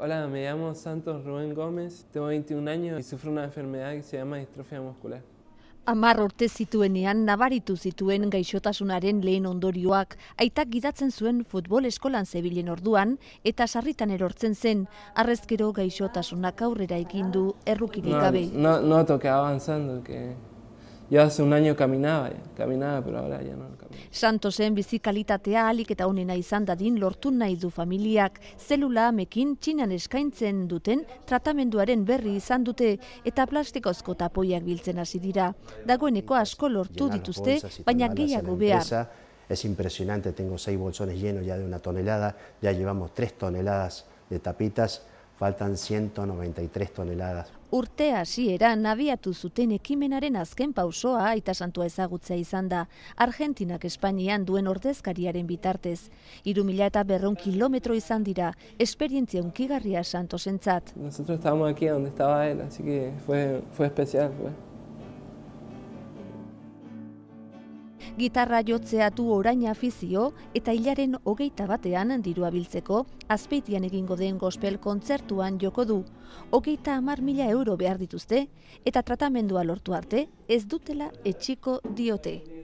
Hola, me llamo Santos Rubén Gómez, tengo 21 años y sufro una enfermedad que se llama distrofia muscular. Amar urte zituenean nabaritu zituen gaixotasunaren lehen ondorioak, aitak gidatzen zuen futbol eskolan zebilen orduan, eta sarritan erortzen zen, arrezkero gaixotasunak aurrera egin du errukirik gabe. No, no, no avanzando, que Ya hace un año caminaba, caminaba, pero ahora ya no camino. Santosen bizi kalitatea alik eta honena izan dadin lortu nahi du familiak. Zelula amekin txinan eskaintzen duten tratamenduaren berri izan dute eta plastikozko tapoiak biltzen hasi dira. Dagoeneko asko lortu dituzte, baina gehiago behar. Es impresionante, tengo 6 bolsones llenos ya de una tonelada, ya llevamos 3 toneladas de tapitas faltan 193 toneladas. Urte hasi era, nabiatu zuten ekimenaren azken pausoa aita santua ezagutzea izanda. da. Argentinak Espainian duen ordezkariaren bitartez. Irumila eta berron kilometro izan dira, esperientzia unkigarria santo Nosotros estábamos aquí donde estaba él, así que fue especial. gitarra jotzeatu du orain afizio eta hilaren hogeita batean diru abiltzeko, azpeitian egingo den gospel kontzertuan joko du. Hogeita amar mila euro behar dituzte eta tratamendua lortu arte ez dutela etxiko diote.